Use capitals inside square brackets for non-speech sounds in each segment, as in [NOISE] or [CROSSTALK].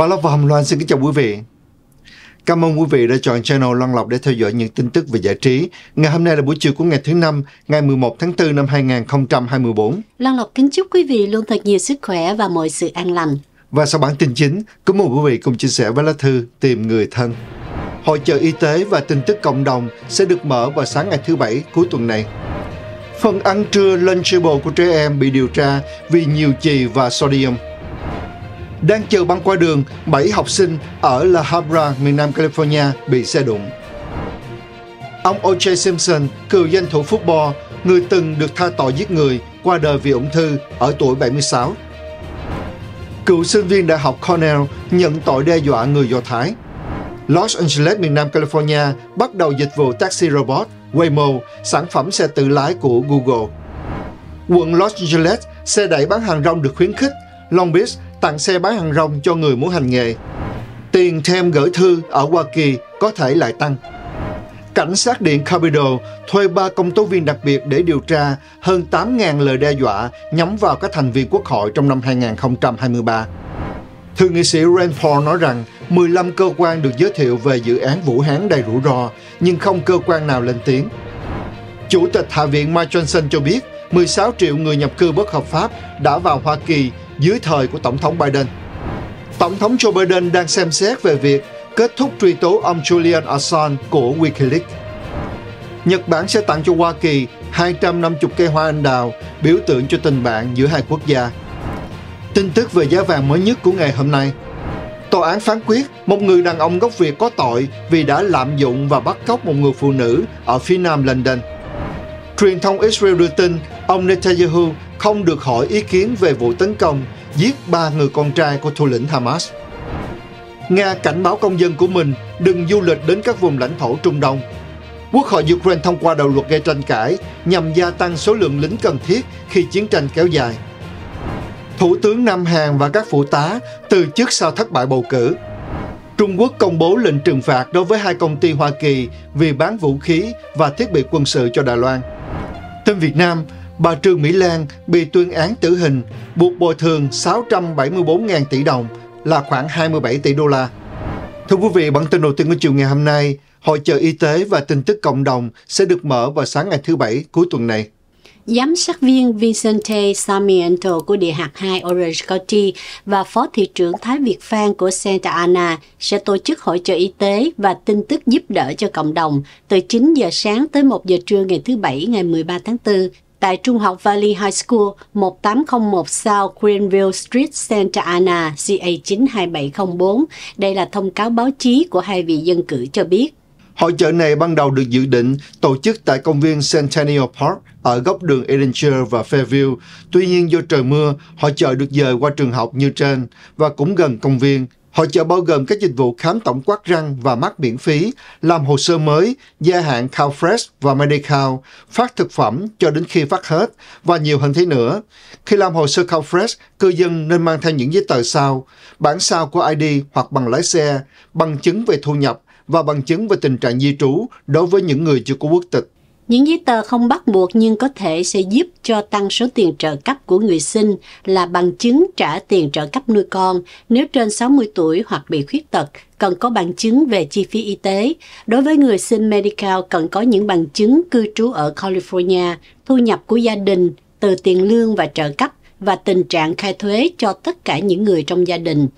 Bà Lộc và Hồng Loan xin kính chào quý vị. Cảm ơn quý vị đã chọn channel Loan Lộc để theo dõi những tin tức về giải trí. Ngày hôm nay là buổi chiều của ngày thứ năm, ngày 11 tháng 4 năm 2024. Loan Lộc kính chúc quý vị luôn thật nhiều sức khỏe và mọi sự an lành. Và sau bản tin chính, cứ mời quý vị cùng chia sẻ với lá thư Tìm Người Thân. Hội chợ y tế và tin tức cộng đồng sẽ được mở vào sáng ngày thứ Bảy cuối tuần này. Phần ăn trưa Lunchable của trẻ em bị điều tra vì nhiều chì và sodium – đang chờ băng qua đường, 7 học sinh ở La Habra, miền Nam California bị xe đụng. Ông O.J. Simpson, cựu danh thủ football, người từng được tha tội giết người, qua đời vì ung thư ở tuổi 76. Cựu sinh viên đại học Cornell nhận tội đe dọa người Do Thái. Los Angeles, miền Nam California bắt đầu dịch vụ taxi robot Waymo, sản phẩm xe tự lái của Google. Quận Los Angeles, xe đẩy bán hàng rong được khuyến khích. Long Beach tặng xe bán hàng rong cho người muốn hành nghề. Tiền thêm gửi thư ở Hoa Kỳ có thể lại tăng. Cảnh sát điện Capitol thuê ba công tố viên đặc biệt để điều tra hơn 8.000 lời đe dọa nhắm vào các thành viên quốc hội trong năm 2023. Thượng nghị sĩ Rand Paul nói rằng 15 cơ quan được giới thiệu về dự án Vũ Hán đầy rủi ro, nhưng không cơ quan nào lên tiếng. Chủ tịch Hạ viện Mike Johnson cho biết 16 triệu người nhập cư bất hợp pháp đã vào Hoa Kỳ dưới thời của Tổng thống Biden. Tổng thống Joe Biden đang xem xét về việc kết thúc truy tố ông Julian Assange của Wikileaks. Nhật Bản sẽ tặng cho Hoa Kỳ 250 cây hoa anh đào biểu tượng cho tình bạn giữa hai quốc gia. Tin tức về giá vàng mới nhất của ngày hôm nay. Tòa án phán quyết một người đàn ông gốc Việt có tội vì đã lạm dụng và bắt cóc một người phụ nữ ở phía nam London. Truyền thông Israel đưa tin ông Netanyahu không được hỏi ý kiến về vụ tấn công giết ba người con trai của thủ lĩnh Hamas. Nga cảnh báo công dân của mình đừng du lịch đến các vùng lãnh thổ Trung Đông. Quốc hội Ukraine thông qua đạo luật gây tranh cãi nhằm gia tăng số lượng lính cần thiết khi chiến tranh kéo dài. Thủ tướng Nam Hàn và các phụ tá từ chức sau thất bại bầu cử. Trung Quốc công bố lệnh trừng phạt đối với hai công ty Hoa Kỳ vì bán vũ khí và thiết bị quân sự cho Đài Loan tin Việt Nam, bà Trương Mỹ Lan bị tuyên án tử hình, buộc bồi thường 674.000 tỷ đồng là khoảng 27 tỷ đô la. Thưa quý vị, bản tin đầu tiên của chiều ngày hôm nay, Hội chợ Y tế và tin tức cộng đồng sẽ được mở vào sáng ngày thứ Bảy cuối tuần này giám sát viên Vicente Sarmiento của Địa hạt 2 Orange County và Phó Thị trưởng Thái Việt Phan của Santa Ana sẽ tổ chức hội trợ y tế và tin tức giúp đỡ cho cộng đồng từ 9 giờ sáng tới 1 giờ trưa ngày thứ Bảy ngày 13 tháng 4 tại Trung học Valley High School 1801 South Greenville Street, Santa Ana, CA 92704. Đây là thông cáo báo chí của hai vị dân cử cho biết. Hội chợ này ban đầu được dự định tổ chức tại công viên Centennial Park ở góc đường Edinger và Fairview. Tuy nhiên do trời mưa, hội chợ được dời qua trường học như trên và cũng gần công viên. Hội chợ bao gồm các dịch vụ khám tổng quát răng và mắt miễn phí, làm hồ sơ mới, gia hạn CalFresh và Medical, phát thực phẩm cho đến khi phát hết và nhiều hơn thế nữa. Khi làm hồ sơ CalFresh, cư dân nên mang theo những giấy tờ sau, bản sao của ID hoặc bằng lái xe, bằng chứng về thu nhập và bằng chứng về tình trạng di trú đối với những người chưa có quốc tịch. Những giấy tờ không bắt buộc nhưng có thể sẽ giúp cho tăng số tiền trợ cấp của người sinh là bằng chứng trả tiền trợ cấp nuôi con nếu trên 60 tuổi hoặc bị khuyết tật, cần có bằng chứng về chi phí y tế. Đối với người sinh Medical cần có những bằng chứng cư trú ở California, thu nhập của gia đình từ tiền lương và trợ cấp và tình trạng khai thuế cho tất cả những người trong gia đình.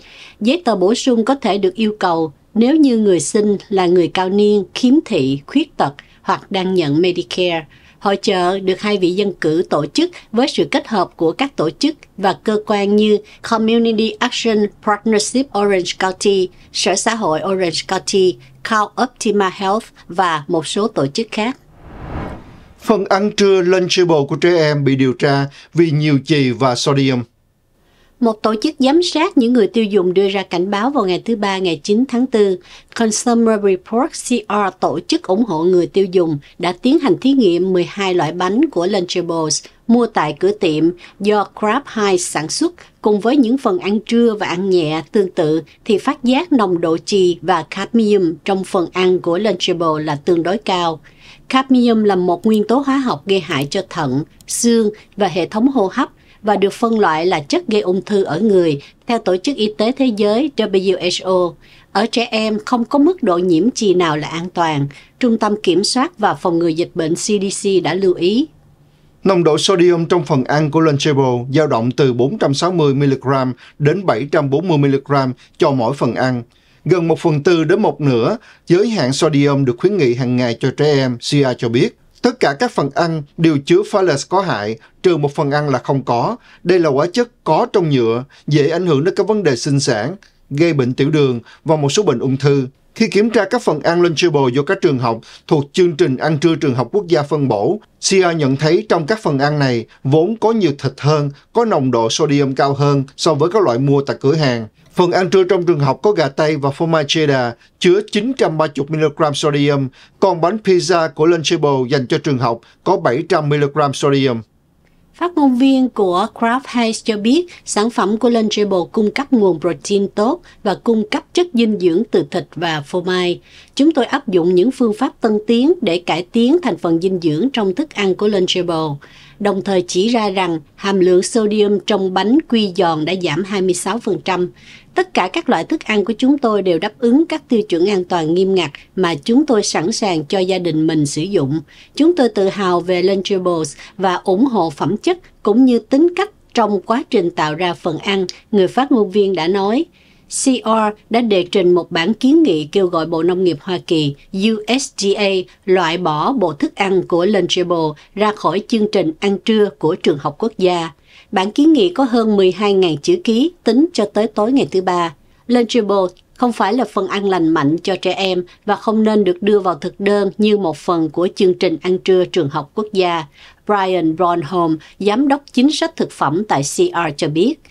Giấy tờ bổ sung có thể được yêu cầu nếu như người sinh là người cao niên, khiếm thị, khuyết tật hoặc đang nhận Medicare, hội trợ được hai vị dân cử tổ chức với sự kết hợp của các tổ chức và cơ quan như Community Action Partnership Orange County, Sở Xã hội Orange County, Cal Optima Health và một số tổ chức khác. Phần ăn trưa Lunchable của trẻ em bị điều tra vì nhiều chì và sodium. Một tổ chức giám sát những người tiêu dùng đưa ra cảnh báo vào ngày thứ Ba ngày 9 tháng 4, Consumer Report CR tổ chức ủng hộ người tiêu dùng đã tiến hành thí nghiệm 12 loại bánh của Lunchables mua tại cửa tiệm do Kraft Heinz sản xuất cùng với những phần ăn trưa và ăn nhẹ tương tự thì phát giác nồng độ chì và cadmium trong phần ăn của Lunchables là tương đối cao. Cadmium là một nguyên tố hóa học gây hại cho thận, xương và hệ thống hô hấp và được phân loại là chất gây ung thư ở người theo Tổ chức Y tế Thế giới WHO. Ở trẻ em không có mức độ nhiễm trì nào là an toàn, Trung tâm Kiểm soát và Phòng ngừa Dịch bệnh CDC đã lưu ý. Nồng độ sodium trong phần ăn của Lunchable dao động từ 460mg đến 740mg cho mỗi phần ăn. Gần một phần tư đến một nửa giới hạn sodium được khuyến nghị hàng ngày cho trẻ em, CIA cho biết. Tất cả các phần ăn đều chứa phthalates có hại, trừ một phần ăn là không có. Đây là hóa chất có trong nhựa, dễ ảnh hưởng đến các vấn đề sinh sản, gây bệnh tiểu đường và một số bệnh ung thư. Khi kiểm tra các phần ăn Lunchable do các trường học thuộc chương trình ăn trưa trường học quốc gia phân bổ, CIA nhận thấy trong các phần ăn này vốn có nhiều thịt hơn, có nồng độ sodium cao hơn so với các loại mua tại cửa hàng. Phần ăn trưa trong trường học có gà tây và phô mai cheddar chứa 930mg sodium, còn bánh pizza của Lunchable dành cho trường học có 700mg sodium. Phát ngôn viên của Kraft Heinz cho biết sản phẩm của Lunchable cung cấp nguồn protein tốt và cung cấp chất dinh dưỡng từ thịt và phô mai. Chúng tôi áp dụng những phương pháp tân tiến để cải tiến thành phần dinh dưỡng trong thức ăn của Lunchable đồng thời chỉ ra rằng hàm lượng sodium trong bánh quy giòn đã giảm 26%. Tất cả các loại thức ăn của chúng tôi đều đáp ứng các tiêu chuẩn an toàn nghiêm ngặt mà chúng tôi sẵn sàng cho gia đình mình sử dụng. Chúng tôi tự hào về Lunchables và ủng hộ phẩm chất cũng như tính cách trong quá trình tạo ra phần ăn, người phát ngôn viên đã nói – CR đã đệ trình một bản kiến nghị kêu gọi Bộ Nông nghiệp Hoa Kỳ USDA loại bỏ bộ thức ăn của Lunchable ra khỏi chương trình ăn trưa của trường học quốc gia. Bản kiến nghị có hơn 12.000 chữ ký tính cho tới tối ngày thứ Ba. Lunchable không phải là phần ăn lành mạnh cho trẻ em và không nên được đưa vào thực đơn như một phần của chương trình ăn trưa trường học quốc gia. Brian Bronholm, giám đốc chính sách thực phẩm tại CR cho biết –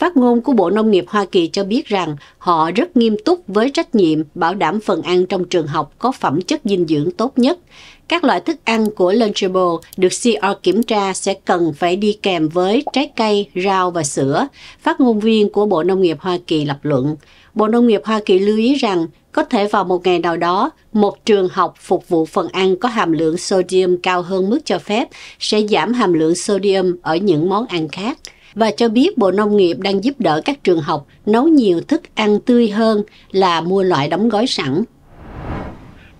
Phát ngôn của Bộ Nông nghiệp Hoa Kỳ cho biết rằng họ rất nghiêm túc với trách nhiệm bảo đảm phần ăn trong trường học có phẩm chất dinh dưỡng tốt nhất. Các loại thức ăn của Lunchable được CR kiểm tra sẽ cần phải đi kèm với trái cây, rau và sữa, phát ngôn viên của Bộ Nông nghiệp Hoa Kỳ lập luận. Bộ Nông nghiệp Hoa Kỳ lưu ý rằng có thể vào một ngày nào đó, một trường học phục vụ phần ăn có hàm lượng sodium cao hơn mức cho phép sẽ giảm hàm lượng sodium ở những món ăn khác và cho biết Bộ Nông nghiệp đang giúp đỡ các trường học nấu nhiều thức ăn tươi hơn là mua loại đóng gói sẵn.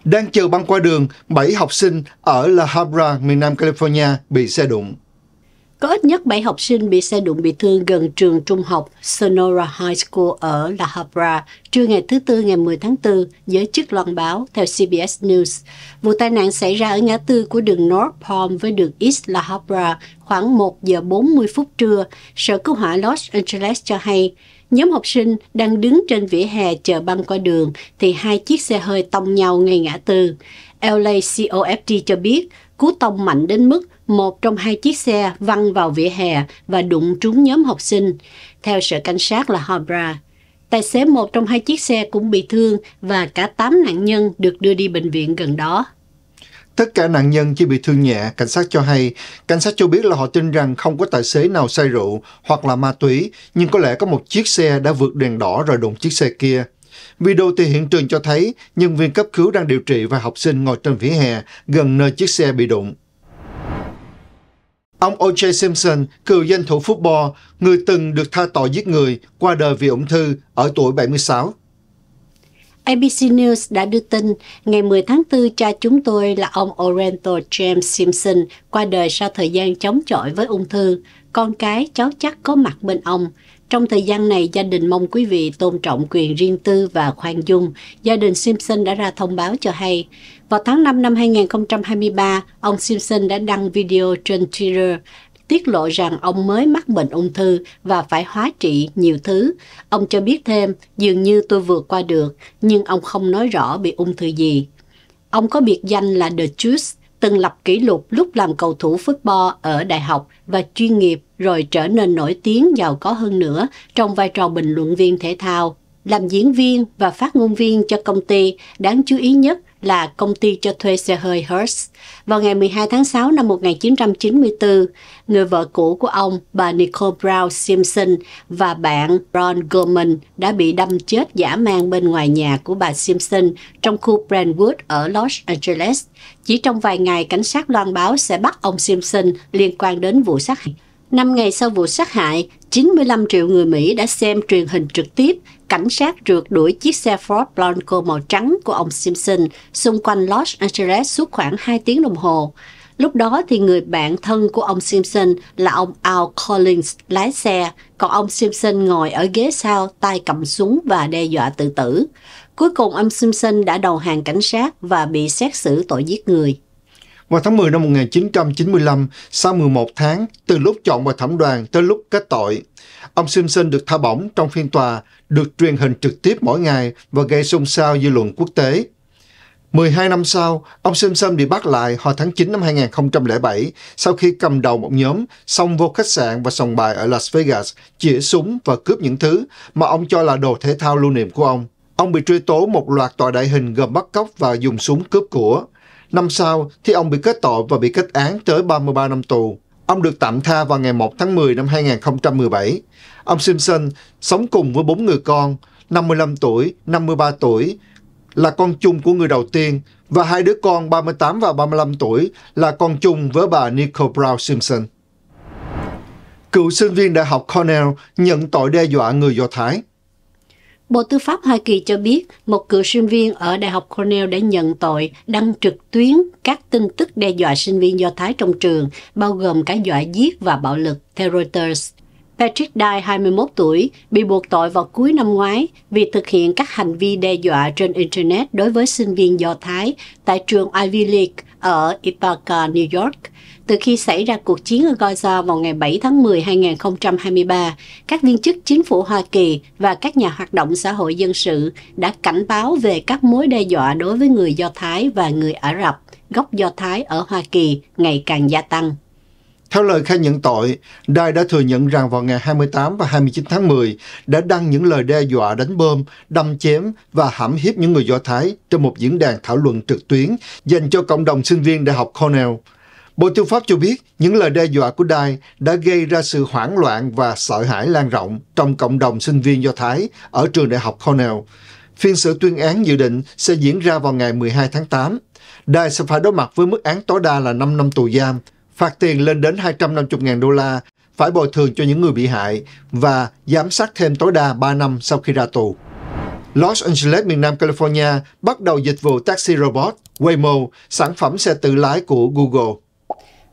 Đang chờ băng qua đường, 7 học sinh ở La Habra, miền Nam California bị xe đụng. Có ít nhất 7 học sinh bị xe đụng bị thương gần trường trung học Sonora High School ở La Habra trưa ngày thứ Tư ngày 10 tháng 4 giới chức loan báo theo CBS News. Vụ tai nạn xảy ra ở ngã tư của đường North Palm với đường East La Habra khoảng 1 giờ 40 phút trưa. Sở cứu hỏa Los Angeles cho hay nhóm học sinh đang đứng trên vỉa hè chờ băng qua đường thì hai chiếc xe hơi tông nhau ngay ngã tư. LACOFD cho biết cú tông mạnh đến mức một trong hai chiếc xe văng vào vỉa hè và đụng trúng nhóm học sinh. Theo sở cảnh sát là Hobra, tài xế một trong hai chiếc xe cũng bị thương và cả tám nạn nhân được đưa đi bệnh viện gần đó. Tất cả nạn nhân chỉ bị thương nhẹ, cảnh sát cho hay. Cảnh sát cho biết là họ tin rằng không có tài xế nào say rượu hoặc là ma túy, nhưng có lẽ có một chiếc xe đã vượt đèn đỏ rồi đụng chiếc xe kia. Video từ hiện trường cho thấy nhân viên cấp cứu đang điều trị và học sinh ngồi trên vỉa hè gần nơi chiếc xe bị đụng. Ông O.J. Simpson, cựu danh thủ football, người từng được tha tội giết người, qua đời vì ung thư ở tuổi 76. ABC News đã đưa tin ngày 10 tháng 4 cha chúng tôi là ông Orento James Simpson qua đời sau thời gian chống chọi với ung thư. Con cái cháu chắc có mặt bên ông. Trong thời gian này, gia đình mong quý vị tôn trọng quyền riêng tư và khoan dung. Gia đình Simpson đã ra thông báo cho hay. Vào tháng 5 năm 2023, ông Simpson đã đăng video trên Twitter tiết lộ rằng ông mới mắc bệnh ung thư và phải hóa trị nhiều thứ. Ông cho biết thêm, dường như tôi vượt qua được, nhưng ông không nói rõ bị ung thư gì. Ông có biệt danh là The Juice từng lập kỷ lục lúc làm cầu thủ football ở đại học và chuyên nghiệp rồi trở nên nổi tiếng giàu có hơn nữa trong vai trò bình luận viên thể thao. Làm diễn viên và phát ngôn viên cho công ty, đáng chú ý nhất là công ty cho thuê xe hơi Hertz. Vào ngày 12 tháng 6 năm 1994, người vợ cũ của ông, bà Nicole Brown Simpson và bạn Ron Goldman đã bị đâm chết giả mang bên ngoài nhà của bà Simpson trong khu Brentwood ở Los Angeles. Chỉ trong vài ngày, cảnh sát loan báo sẽ bắt ông Simpson liên quan đến vụ sát hại. Năm ngày sau vụ sát hại, 95 triệu người Mỹ đã xem truyền hình trực tiếp cảnh sát rượt đuổi chiếc xe Ford Bronco màu trắng của ông Simpson xung quanh Los Angeles suốt khoảng 2 tiếng đồng hồ. Lúc đó thì người bạn thân của ông Simpson là ông Al Collins lái xe, còn ông Simpson ngồi ở ghế sau tay cầm súng và đe dọa tự tử. Cuối cùng ông Simpson đã đầu hàng cảnh sát và bị xét xử tội giết người. Vào tháng 10 năm 1995, sau 11 tháng, từ lúc chọn vào thẩm đoàn tới lúc kết tội, ông Simpson được tha bổng trong phiên tòa, được truyền hình trực tiếp mỗi ngày và gây xôn xao dư luận quốc tế. 12 năm sau, ông Simpson bị bắt lại hồi tháng 9 năm 2007 sau khi cầm đầu một nhóm xông vô khách sạn và sòng bài ở Las Vegas, chĩa súng và cướp những thứ mà ông cho là đồ thể thao lưu niệm của ông. Ông bị truy tố một loạt tội đại hình gồm bắt cóc và dùng súng cướp của. Năm sau thì ông bị kết tội và bị kết án tới 33 năm tù. Ông được tạm tha vào ngày 1 tháng 10 năm 2017. Ông Simpson sống cùng với bốn người con, 55 tuổi, 53 tuổi, là con chung của người đầu tiên và hai đứa con 38 và 35 tuổi là con chung với bà Nicole Brown Simpson. Cựu sinh viên đại học Cornell nhận tội đe dọa người Do Thái. Bộ Tư pháp Hoa Kỳ cho biết một cựu sinh viên ở Đại học Cornell đã nhận tội đăng trực tuyến các tin tức đe dọa sinh viên Do Thái trong trường, bao gồm cả dọa giết và bạo lực, theo Reuters. Patrick Dye, 21 tuổi, bị buộc tội vào cuối năm ngoái vì thực hiện các hành vi đe dọa trên Internet đối với sinh viên Do Thái tại trường Ivy League ở Ithaca, New York – từ khi xảy ra cuộc chiến ở Gaza vào ngày 7 tháng 10 2023, các viên chức chính phủ Hoa Kỳ và các nhà hoạt động xã hội dân sự đã cảnh báo về các mối đe dọa đối với người Do Thái và người Ả Rập, gốc Do Thái ở Hoa Kỳ ngày càng gia tăng. Theo lời khai nhận tội, Đài đã thừa nhận rằng vào ngày 28 và 29 tháng 10 đã đăng những lời đe dọa đánh bom, đâm chém và hãm hiếp những người Do Thái trong một diễn đàn thảo luận trực tuyến dành cho cộng đồng sinh viên Đại học Cornell. Bộ Tư pháp cho biết những lời đe dọa của Đài đã gây ra sự hoảng loạn và sợ hãi lan rộng trong cộng đồng sinh viên Do Thái ở trường đại học Cornell. Phiên xử tuyên án dự định sẽ diễn ra vào ngày 12 tháng 8. Đài sẽ phải đối mặt với mức án tối đa là 5 năm tù giam, phạt tiền lên đến 250.000 đô la, phải bồi thường cho những người bị hại và giám sát thêm tối đa 3 năm sau khi ra tù. Los Angeles, miền Nam California bắt đầu dịch vụ taxi robot Waymo, sản phẩm xe tự lái của Google.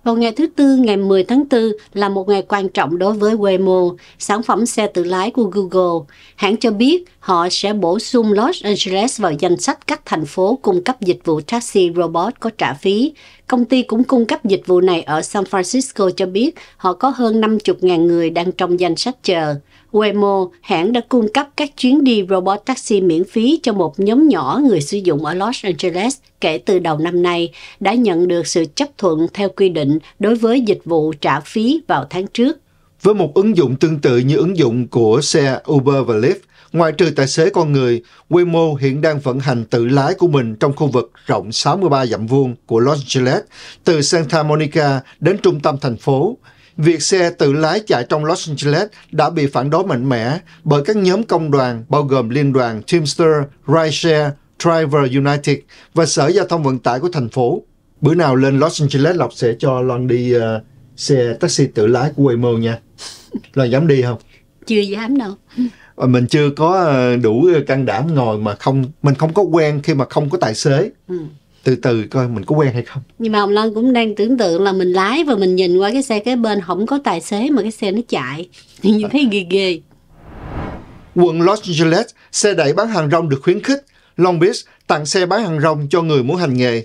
Vào ngày thứ Tư ngày 10 tháng 4 là một ngày quan trọng đối với Waymo, sản phẩm xe tự lái của Google. Hãng cho biết họ sẽ bổ sung Los Angeles vào danh sách các thành phố cung cấp dịch vụ taxi robot có trả phí. Công ty cũng cung cấp dịch vụ này ở San Francisco cho biết họ có hơn 50.000 người đang trong danh sách chờ. Waymo, hãng đã cung cấp các chuyến đi robot taxi miễn phí cho một nhóm nhỏ người sử dụng ở Los Angeles kể từ đầu năm nay, đã nhận được sự chấp thuận theo quy định đối với dịch vụ trả phí vào tháng trước. Với một ứng dụng tương tự như ứng dụng của xe Uber và Lyft, ngoại trừ tài xế con người, Waymo hiện đang vận hành tự lái của mình trong khu vực rộng 63 dặm vuông của Los Angeles, từ Santa Monica đến trung tâm thành phố. Việc xe tự lái chạy trong Los Angeles đã bị phản đối mạnh mẽ bởi các nhóm công đoàn bao gồm Liên đoàn Teamster, Rideshare, Driver United và Sở Giao thông Vận tải của thành phố. Bữa nào lên Los Angeles, Lộc sẽ cho Loan đi uh, xe taxi tự lái của Waymo nha. Loan dám đi không? Chưa dám đâu. Ờ, mình chưa có ờ, đủ can đảm ngồi mà không mình không có quen khi mà không có tài xế. Ừ từ từ coi mình có quen hay không nhưng mà ông Lân cũng đang tưởng tượng là mình lái và mình nhìn qua cái xe kế bên không có tài xế mà cái xe nó chạy thì [LAUGHS] nhìn thấy ghê ghê quận Los Angeles xe đẩy bán hàng rong được khuyến khích Long Beach tặng xe bán hàng rong cho người muốn hành nghề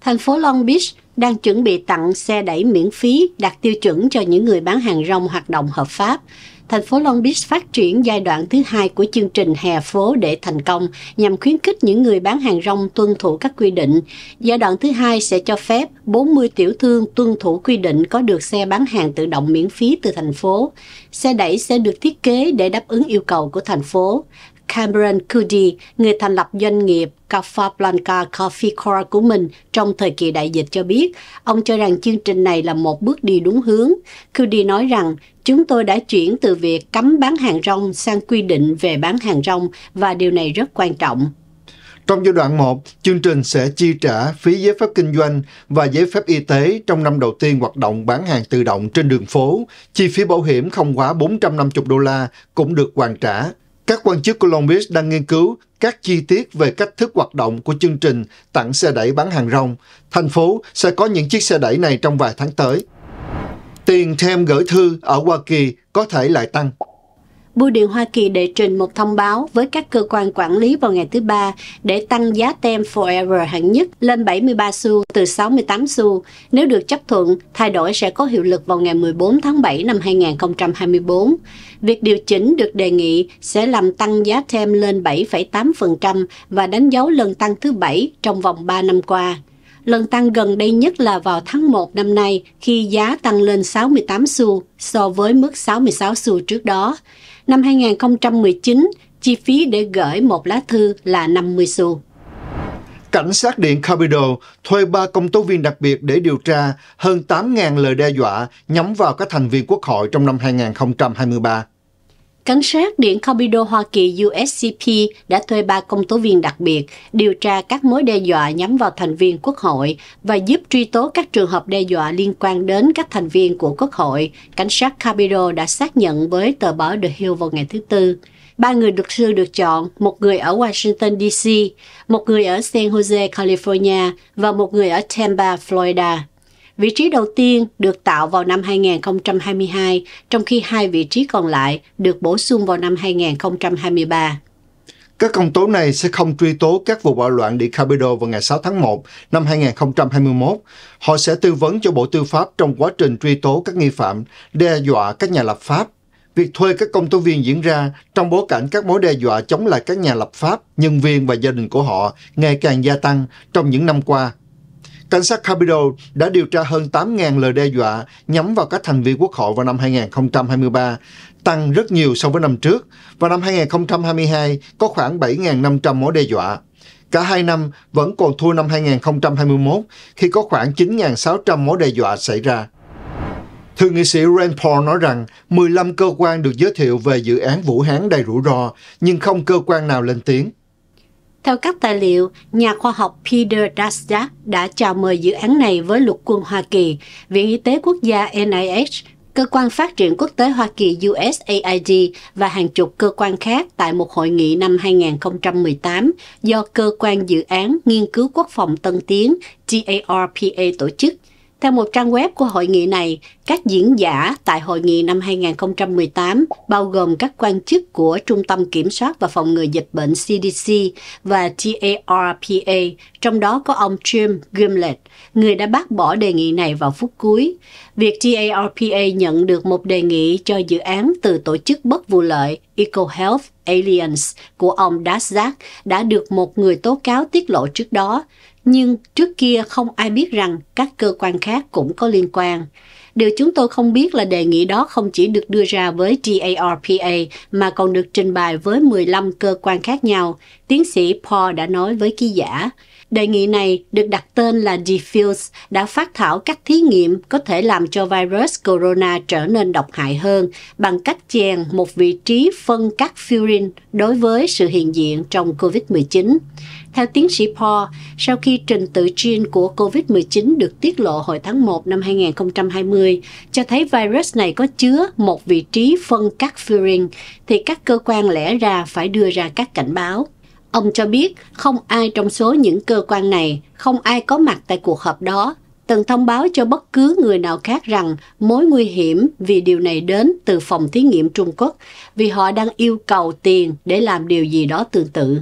thành phố Long Beach đang chuẩn bị tặng xe đẩy miễn phí đạt tiêu chuẩn cho những người bán hàng rong hoạt động hợp pháp thành phố Long Beach phát triển giai đoạn thứ hai của chương trình hè phố để thành công nhằm khuyến khích những người bán hàng rong tuân thủ các quy định. Giai đoạn thứ hai sẽ cho phép 40 tiểu thương tuân thủ quy định có được xe bán hàng tự động miễn phí từ thành phố. Xe đẩy sẽ được thiết kế để đáp ứng yêu cầu của thành phố. Cameron Cudi, người thành lập doanh nghiệp Café Blanca Coffee Corp của mình trong thời kỳ đại dịch cho biết, ông cho rằng chương trình này là một bước đi đúng hướng. Cudi nói rằng, chúng tôi đã chuyển từ việc cấm bán hàng rong sang quy định về bán hàng rong và điều này rất quan trọng. Trong giai đoạn 1, chương trình sẽ chi trả phí giấy phép kinh doanh và giấy phép y tế trong năm đầu tiên hoạt động bán hàng tự động trên đường phố. Chi phí bảo hiểm không quá 450 đô la cũng được hoàn trả. Các quan chức của Long Beach đang nghiên cứu các chi tiết về cách thức hoạt động của chương trình tặng xe đẩy bán hàng rong. Thành phố sẽ có những chiếc xe đẩy này trong vài tháng tới. Tiền thêm gửi thư ở Hoa Kỳ có thể lại tăng. Bưu điện Hoa Kỳ đệ trình một thông báo với các cơ quan quản lý vào ngày thứ Ba để tăng giá tem Forever hạng nhất lên 73 xu từ 68 xu. Nếu được chấp thuận, thay đổi sẽ có hiệu lực vào ngày 14 tháng 7 năm 2024. Việc điều chỉnh được đề nghị sẽ làm tăng giá tem lên 7,8% và đánh dấu lần tăng thứ bảy trong vòng 3 năm qua. Lần tăng gần đây nhất là vào tháng 1 năm nay khi giá tăng lên 68 xu so với mức 66 xu trước đó. Năm 2019, chi phí để gửi một lá thư là 50 xu. Cảnh sát điện Capitol thuê ba công tố viên đặc biệt để điều tra hơn 8.000 lời đe dọa nhắm vào các thành viên quốc hội trong năm 2023. Cảnh sát Điện Comido Hoa Kỳ USCP đã thuê ba công tố viên đặc biệt điều tra các mối đe dọa nhắm vào thành viên quốc hội và giúp truy tố các trường hợp đe dọa liên quan đến các thành viên của quốc hội, cảnh sát Capitol đã xác nhận với tờ báo The Hill vào ngày thứ Tư. Ba người luật sư được chọn, một người ở Washington, D.C., một người ở San Jose, California và một người ở Tampa, Florida. Vị trí đầu tiên được tạo vào năm 2022, trong khi hai vị trí còn lại được bổ sung vào năm 2023. Các công tố này sẽ không truy tố các vụ bạo loạn Điện Capitol vào ngày 6 tháng 1 năm 2021. Họ sẽ tư vấn cho Bộ Tư pháp trong quá trình truy tố các nghi phạm, đe dọa các nhà lập pháp. Việc thuê các công tố viên diễn ra trong bối cảnh các mối đe dọa chống lại các nhà lập pháp, nhân viên và gia đình của họ ngày càng gia tăng trong những năm qua cảnh sát Capitol đã điều tra hơn 8.000 lời đe dọa nhắm vào các thành viên quốc hội vào năm 2023, tăng rất nhiều so với năm trước. Vào năm 2022, có khoảng 7.500 mối đe dọa. Cả hai năm vẫn còn thua năm 2021 khi có khoảng 9.600 mối đe dọa xảy ra. Thượng nghị sĩ Rand Paul nói rằng 15 cơ quan được giới thiệu về dự án Vũ Hán đầy rủi ro, nhưng không cơ quan nào lên tiếng. Theo các tài liệu, nhà khoa học Peter Daszak đã chào mời dự án này với lục quân Hoa Kỳ, Viện Y tế Quốc gia NIH, Cơ quan Phát triển Quốc tế Hoa Kỳ USAID và hàng chục cơ quan khác tại một hội nghị năm 2018 do Cơ quan Dự án Nghiên cứu Quốc phòng Tân Tiến TARPA tổ chức – theo một trang web của hội nghị này, các diễn giả tại hội nghị năm 2018 bao gồm các quan chức của Trung tâm Kiểm soát và Phòng ngừa Dịch bệnh CDC và TARPA, trong đó có ông Jim Gimlet, người đã bác bỏ đề nghị này vào phút cuối. Việc TARPA nhận được một đề nghị cho dự án từ tổ chức bất vụ lợi EcoHealth Alliance của ông Daszak đã được một người tố cáo tiết lộ trước đó. Nhưng trước kia không ai biết rằng các cơ quan khác cũng có liên quan. Điều chúng tôi không biết là đề nghị đó không chỉ được đưa ra với DARPA mà còn được trình bày với 15 cơ quan khác nhau, tiến sĩ Paul đã nói với ký giả. Đề nghị này được đặt tên là Diffuse đã phát thảo các thí nghiệm có thể làm cho virus corona trở nên độc hại hơn bằng cách chèn một vị trí phân các furin đối với sự hiện diện trong COVID-19. Theo tiến sĩ Paul, sau khi trình tự gen của COVID-19 được tiết lộ hồi tháng 1 năm 2020 cho thấy virus này có chứa một vị trí phân cắt furin, thì các cơ quan lẽ ra phải đưa ra các cảnh báo. Ông cho biết không ai trong số những cơ quan này, không ai có mặt tại cuộc họp đó, từng thông báo cho bất cứ người nào khác rằng mối nguy hiểm vì điều này đến từ phòng thí nghiệm Trung Quốc vì họ đang yêu cầu tiền để làm điều gì đó tương tự.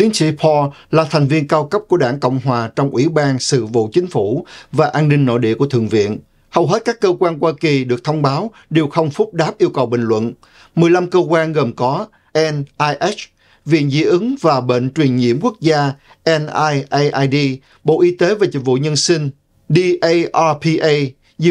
Tiến sĩ Paul là thành viên cao cấp của đảng Cộng Hòa trong Ủy ban Sự vụ Chính phủ và An ninh Nội địa của Thượng viện. Hầu hết các cơ quan Hoa Kỳ được thông báo đều không phúc đáp yêu cầu bình luận. 15 cơ quan gồm có NIH, Viện Dị ứng và Bệnh truyền nhiễm quốc gia NIAID, Bộ Y tế và Dịch vụ Nhân sinh, DARPA,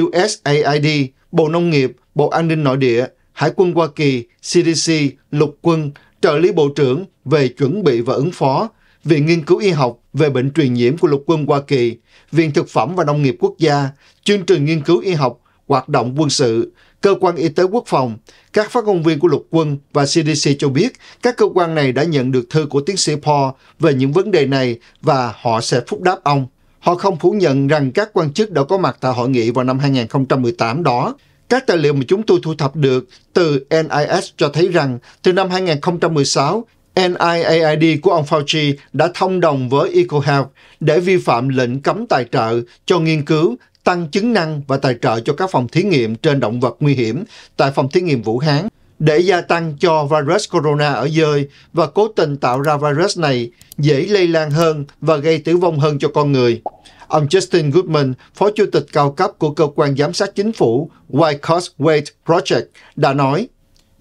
USAID, Bộ Nông nghiệp, Bộ An ninh Nội địa, Hải quân Hoa Kỳ, CDC, Lục quân, Trợ lý Bộ trưởng về chuẩn bị và ứng phó, Viện Nghiên cứu Y học về bệnh truyền nhiễm của Lục quân Hoa Kỳ, Viện Thực phẩm và Nông nghiệp Quốc gia, Chương trình Nghiên cứu Y học, Hoạt động quân sự, Cơ quan Y tế Quốc phòng, các phát ngôn viên của Lục quân và CDC cho biết các cơ quan này đã nhận được thư của tiến sĩ Paul về những vấn đề này và họ sẽ phúc đáp ông. Họ không phủ nhận rằng các quan chức đã có mặt tại hội nghị vào năm 2018 đó. Các tài liệu mà chúng tôi thu thập được từ NIS cho thấy rằng từ năm 2016, NIAID của ông Fauci đã thông đồng với EcoHealth để vi phạm lệnh cấm tài trợ cho nghiên cứu tăng chứng năng và tài trợ cho các phòng thí nghiệm trên động vật nguy hiểm tại phòng thí nghiệm Vũ Hán để gia tăng cho virus corona ở dơi và cố tình tạo ra virus này dễ lây lan hơn và gây tử vong hơn cho con người. Ông Justin Goodman, phó chủ tịch cao cấp của cơ quan giám sát chính phủ White Wyckoff Wade Project, đã nói,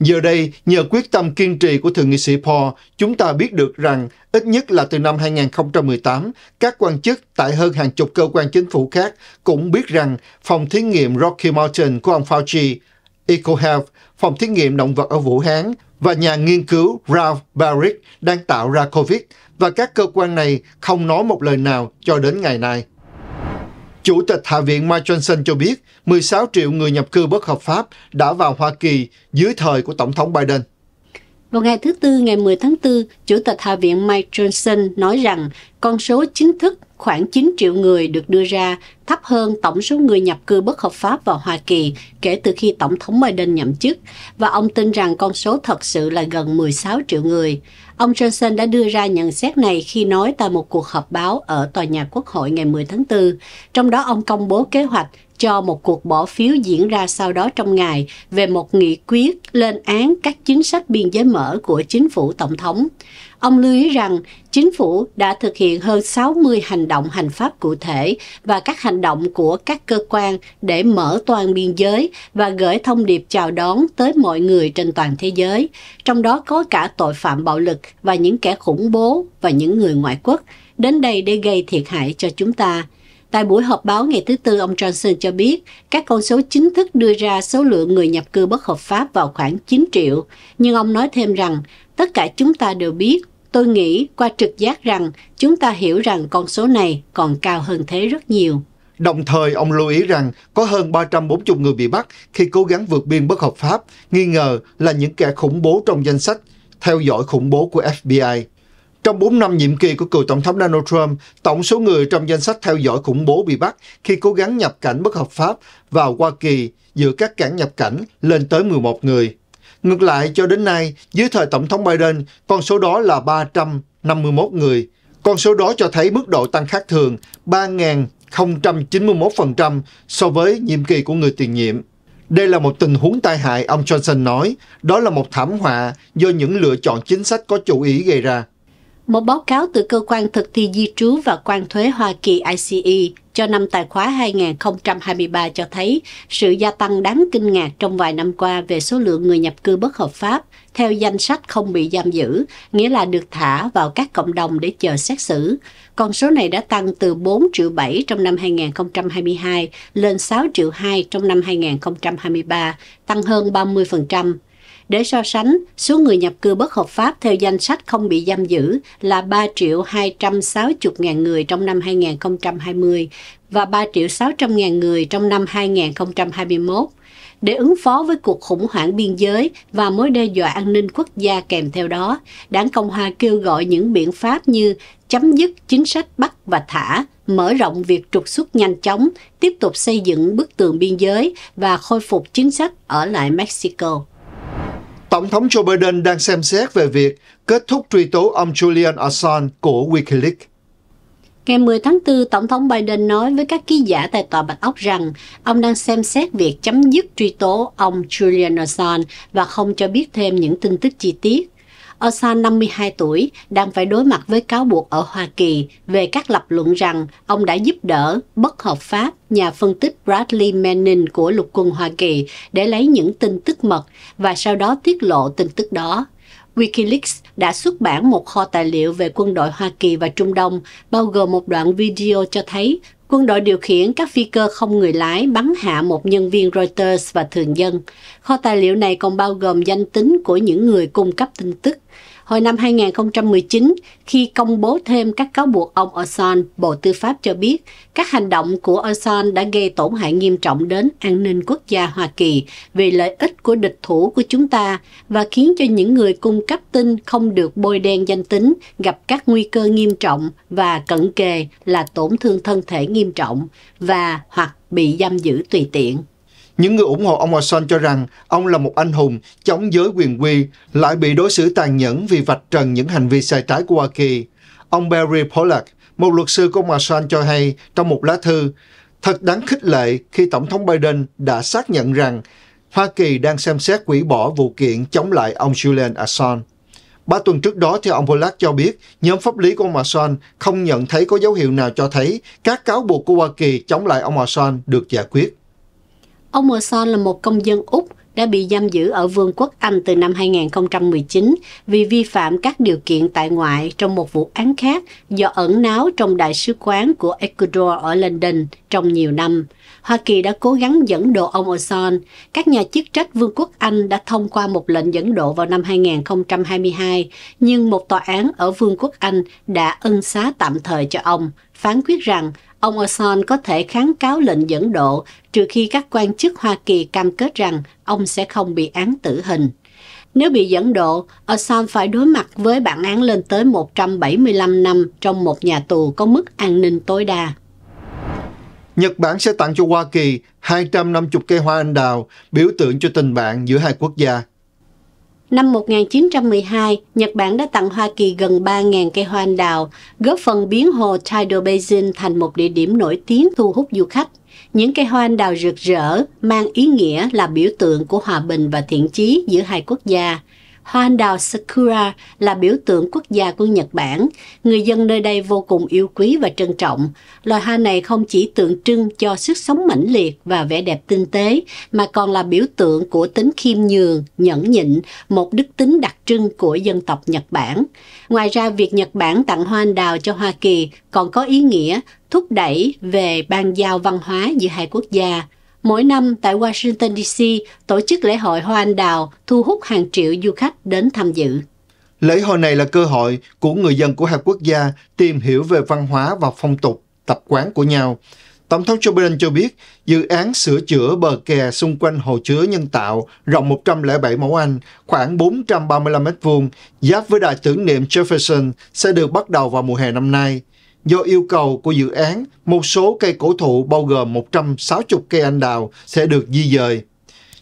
Giờ đây, nhờ quyết tâm kiên trì của Thượng nghị sĩ Paul, chúng ta biết được rằng ít nhất là từ năm 2018, các quan chức tại hơn hàng chục cơ quan chính phủ khác cũng biết rằng phòng thí nghiệm Rocky Mountain của ông Fauci, EcoHealth, phòng thí nghiệm động vật ở Vũ Hán và nhà nghiên cứu Ralph Barrick đang tạo ra COVID và các cơ quan này không nói một lời nào cho đến ngày nay. Chủ tịch Hạ viện Mike Johnson cho biết 16 triệu người nhập cư bất hợp pháp đã vào Hoa Kỳ dưới thời của Tổng thống Biden. Vào ngày thứ Tư ngày 10 tháng 4, Chủ tịch Hạ viện Mike Johnson nói rằng con số chính thức khoảng 9 triệu người được đưa ra thấp hơn tổng số người nhập cư bất hợp pháp vào Hoa Kỳ kể từ khi Tổng thống Biden nhậm chức, và ông tin rằng con số thật sự là gần 16 triệu người. Ông Johnson đã đưa ra nhận xét này khi nói tại một cuộc họp báo ở tòa nhà Quốc hội ngày 10 tháng 4, trong đó ông công bố kế hoạch cho một cuộc bỏ phiếu diễn ra sau đó trong ngày về một nghị quyết lên án các chính sách biên giới mở của chính phủ tổng thống. Ông lưu ý rằng chính phủ đã thực hiện hơn 60 hành động hành pháp cụ thể và các hành động của các cơ quan để mở toàn biên giới và gửi thông điệp chào đón tới mọi người trên toàn thế giới, trong đó có cả tội phạm bạo lực và những kẻ khủng bố và những người ngoại quốc đến đây để gây thiệt hại cho chúng ta Tại buổi họp báo ngày thứ Tư, ông Johnson cho biết các con số chính thức đưa ra số lượng người nhập cư bất hợp pháp vào khoảng 9 triệu. Nhưng ông nói thêm rằng, tất cả chúng ta đều biết, tôi nghĩ qua trực giác rằng chúng ta hiểu rằng con số này còn cao hơn thế rất nhiều. Đồng thời, ông lưu ý rằng có hơn 340 người bị bắt khi cố gắng vượt biên bất hợp pháp, nghi ngờ là những kẻ khủng bố trong danh sách theo dõi khủng bố của FBI. Trong 4 năm nhiệm kỳ của cựu Tổng thống Donald Trump, tổng số người trong danh sách theo dõi khủng bố bị bắt khi cố gắng nhập cảnh bất hợp pháp vào Hoa Kỳ giữa các cảng nhập cảnh lên tới 11 người. Ngược lại, cho đến nay, dưới thời Tổng thống Biden, con số đó là 351 người. Con số đó cho thấy mức độ tăng khác thường 3.091% so với nhiệm kỳ của người tiền nhiệm. Đây là một tình huống tai hại, ông Johnson nói. Đó là một thảm họa do những lựa chọn chính sách có chủ ý gây ra. Một báo cáo từ Cơ quan Thực thi Di trú và quan thuế Hoa Kỳ ICE cho năm tài khóa 2023 cho thấy sự gia tăng đáng kinh ngạc trong vài năm qua về số lượng người nhập cư bất hợp pháp theo danh sách không bị giam giữ, nghĩa là được thả vào các cộng đồng để chờ xét xử. Con số này đã tăng từ 4 triệu 7 trong năm 2022 lên 6 triệu 2 trong năm 2023, tăng hơn 30%. Để so sánh, số người nhập cư bất hợp pháp theo danh sách không bị giam giữ là 3 triệu 260 ngàn người trong năm 2020 và 3 triệu 600 ngàn người trong năm 2021 để ứng phó với cuộc khủng hoảng biên giới và mối đe dọa an ninh quốc gia kèm theo đó. Đảng Cộng hòa kêu gọi những biện pháp như chấm dứt chính sách bắt và thả, mở rộng việc trục xuất nhanh chóng, tiếp tục xây dựng bức tường biên giới và khôi phục chính sách ở lại Mexico. Tổng thống Joe Biden đang xem xét về việc kết thúc truy tố ông Julian Assange của Wikileaks. Ngày 10 tháng 4, Tổng thống Biden nói với các ký giả tại Tòa Bạch Ốc rằng ông đang xem xét việc chấm dứt truy tố ông Julian Assange và không cho biết thêm những tin tức chi tiết. Osan 52 tuổi đang phải đối mặt với cáo buộc ở Hoa Kỳ về các lập luận rằng ông đã giúp đỡ bất hợp pháp nhà phân tích Bradley Manning của lục quân Hoa Kỳ để lấy những tin tức mật và sau đó tiết lộ tin tức đó. Wikileaks đã xuất bản một kho tài liệu về quân đội Hoa Kỳ và Trung Đông, bao gồm một đoạn video cho thấy quân đội điều khiển các phi cơ không người lái bắn hạ một nhân viên Reuters và thường dân. Kho tài liệu này còn bao gồm danh tính của những người cung cấp tin tức. Hồi năm 2019, khi công bố thêm các cáo buộc ông Osson, Bộ Tư pháp cho biết các hành động của Osson đã gây tổn hại nghiêm trọng đến an ninh quốc gia Hoa Kỳ vì lợi ích của địch thủ của chúng ta và khiến cho những người cung cấp tin không được bôi đen danh tính gặp các nguy cơ nghiêm trọng và cận kề là tổn thương thân thể nghiêm trọng và hoặc bị giam giữ tùy tiện. Những người ủng hộ ông Watson cho rằng ông là một anh hùng chống giới quyền quy, lại bị đối xử tàn nhẫn vì vạch trần những hành vi sai trái của Hoa Kỳ. Ông Barry Pollack, một luật sư của ông Watson cho hay trong một lá thư, thật đáng khích lệ khi Tổng thống Biden đã xác nhận rằng Hoa Kỳ đang xem xét hủy bỏ vụ kiện chống lại ông Julian Assange. Ba tuần trước đó, theo ông Pollack cho biết nhóm pháp lý của ông Assange không nhận thấy có dấu hiệu nào cho thấy các cáo buộc của Hoa Kỳ chống lại ông Assange được giải quyết. Ông Morrison là một công dân Úc đã bị giam giữ ở Vương quốc Anh từ năm 2019 vì vi phạm các điều kiện tại ngoại trong một vụ án khác do ẩn náu trong đại sứ quán của Ecuador ở London trong nhiều năm. Hoa Kỳ đã cố gắng dẫn độ ông O'Son. Các nhà chức trách Vương quốc Anh đã thông qua một lệnh dẫn độ vào năm 2022, nhưng một tòa án ở Vương quốc Anh đã ân xá tạm thời cho ông, phán quyết rằng Ông Oson có thể kháng cáo lệnh dẫn độ trừ khi các quan chức Hoa Kỳ cam kết rằng ông sẽ không bị án tử hình. Nếu bị dẫn độ, Oson phải đối mặt với bản án lên tới 175 năm trong một nhà tù có mức an ninh tối đa. Nhật Bản sẽ tặng cho Hoa Kỳ 250 cây hoa anh đào, biểu tượng cho tình bạn giữa hai quốc gia. Năm 1912, Nhật Bản đã tặng Hoa Kỳ gần 3.000 cây hoa anh đào, góp phần biến hồ Tidal Basin thành một địa điểm nổi tiếng thu hút du khách. Những cây hoa anh đào rực rỡ mang ý nghĩa là biểu tượng của hòa bình và thiện chí giữa hai quốc gia. Hoa anh đào Sakura là biểu tượng quốc gia của Nhật Bản. Người dân nơi đây vô cùng yêu quý và trân trọng. Loài hoa này không chỉ tượng trưng cho sức sống mãnh liệt và vẻ đẹp tinh tế, mà còn là biểu tượng của tính khiêm nhường, nhẫn nhịn, một đức tính đặc trưng của dân tộc Nhật Bản. Ngoài ra, việc Nhật Bản tặng hoa anh đào cho Hoa Kỳ còn có ý nghĩa thúc đẩy về ban giao văn hóa giữa hai quốc gia. Mỗi năm tại Washington DC tổ chức lễ hội hoa anh đào thu hút hàng triệu du khách đến tham dự. Lễ hội này là cơ hội của người dân của hai quốc gia tìm hiểu về văn hóa và phong tục, tập quán của nhau. Tổng thống Joe Biden cho biết dự án sửa chữa bờ kè xung quanh hồ chứa nhân tạo rộng 107 mẫu Anh, khoảng 435 mét vuông, giáp với đài tưởng niệm Jefferson sẽ được bắt đầu vào mùa hè năm nay. Do yêu cầu của dự án, một số cây cổ thụ bao gồm 160 cây anh đào sẽ được di dời.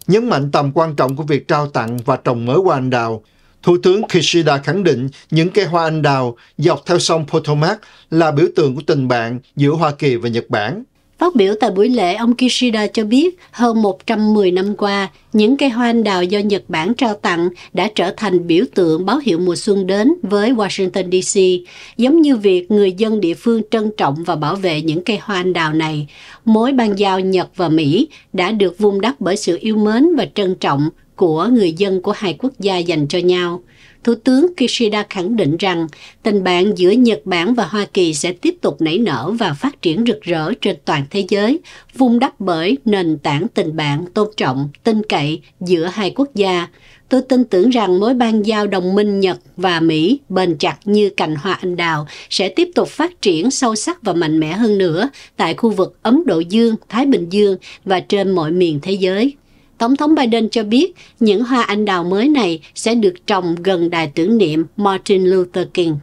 Nhấn mạnh tầm quan trọng của việc trao tặng và trồng mới hoa anh đào, Thủ tướng Kishida khẳng định những cây hoa anh đào dọc theo sông Potomac là biểu tượng của tình bạn giữa Hoa Kỳ và Nhật Bản. Phát biểu tại buổi lễ, ông Kishida cho biết hơn 110 năm qua, những cây hoa anh đào do Nhật Bản trao tặng đã trở thành biểu tượng báo hiệu mùa xuân đến với Washington DC, giống như việc người dân địa phương trân trọng và bảo vệ những cây hoa anh đào này. Mối ban giao Nhật và Mỹ đã được vun đắp bởi sự yêu mến và trân trọng của người dân của hai quốc gia dành cho nhau. Thủ tướng Kishida khẳng định rằng tình bạn giữa Nhật Bản và Hoa Kỳ sẽ tiếp tục nảy nở và phát triển rực rỡ trên toàn thế giới, vun đắp bởi nền tảng tình bạn tôn trọng, tin cậy giữa hai quốc gia. Tôi tin tưởng rằng mối ban giao đồng minh Nhật và Mỹ bền chặt như cành hoa anh đào sẽ tiếp tục phát triển sâu sắc và mạnh mẽ hơn nữa tại khu vực Ấn Độ Dương, Thái Bình Dương và trên mọi miền thế giới. Tổng thống Biden cho biết những hoa anh đào mới này sẽ được trồng gần đài tưởng niệm Martin Luther King.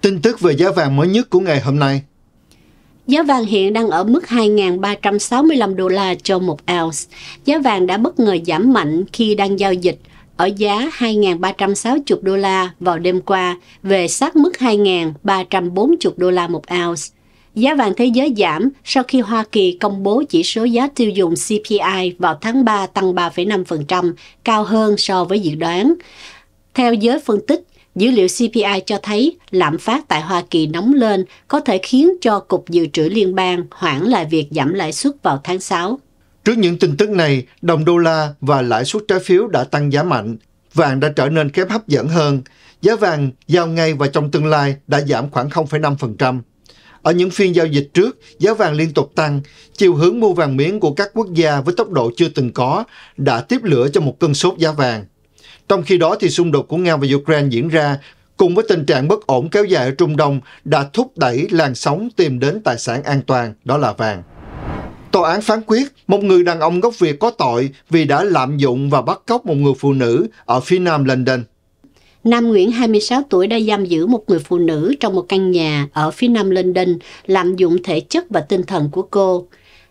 Tin tức về giá vàng mới nhất của ngày hôm nay. Giá vàng hiện đang ở mức 2.365 đô la cho một ounce. Giá vàng đã bất ngờ giảm mạnh khi đang giao dịch ở giá 2.360 đô la vào đêm qua về sát mức 2.340 đô la một ounce. Giá vàng thế giới giảm sau khi Hoa Kỳ công bố chỉ số giá tiêu dùng CPI vào tháng 3 tăng 3,5%, cao hơn so với dự đoán. Theo giới phân tích, dữ liệu CPI cho thấy lạm phát tại Hoa Kỳ nóng lên có thể khiến cho Cục Dự trữ Liên bang hoãn lại việc giảm lãi suất vào tháng 6. Trước những tin tức này, đồng đô la và lãi suất trái phiếu đã tăng giá mạnh. Vàng đã trở nên kém hấp dẫn hơn. Giá vàng giao ngay và trong tương lai đã giảm khoảng 0,5%. Ở những phiên giao dịch trước, giá vàng liên tục tăng, chiều hướng mua vàng miếng của các quốc gia với tốc độ chưa từng có đã tiếp lửa cho một cơn sốt giá vàng. Trong khi đó thì xung đột của Nga và Ukraine diễn ra cùng với tình trạng bất ổn kéo dài ở Trung Đông đã thúc đẩy làn sóng tìm đến tài sản an toàn, đó là vàng. Tòa án phán quyết một người đàn ông gốc Việt có tội vì đã lạm dụng và bắt cóc một người phụ nữ ở phía nam London. Nam Nguyễn 26 tuổi đã giam giữ một người phụ nữ trong một căn nhà ở phía nam London, lạm dụng thể chất và tinh thần của cô.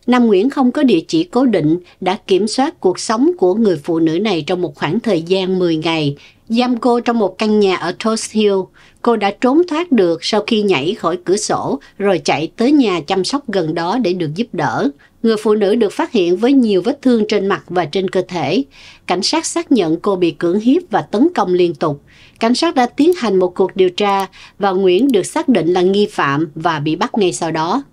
Nam Nguyễn không có địa chỉ cố định, đã kiểm soát cuộc sống của người phụ nữ này trong một khoảng thời gian 10 ngày, giam cô trong một căn nhà ở Toast Hill. Cô đã trốn thoát được sau khi nhảy khỏi cửa sổ rồi chạy tới nhà chăm sóc gần đó để được giúp đỡ. Người phụ nữ được phát hiện với nhiều vết thương trên mặt và trên cơ thể. Cảnh sát xác nhận cô bị cưỡng hiếp và tấn công liên tục cảnh sát đã tiến hành một cuộc điều tra và Nguyễn được xác định là nghi phạm và bị bắt ngay sau đó.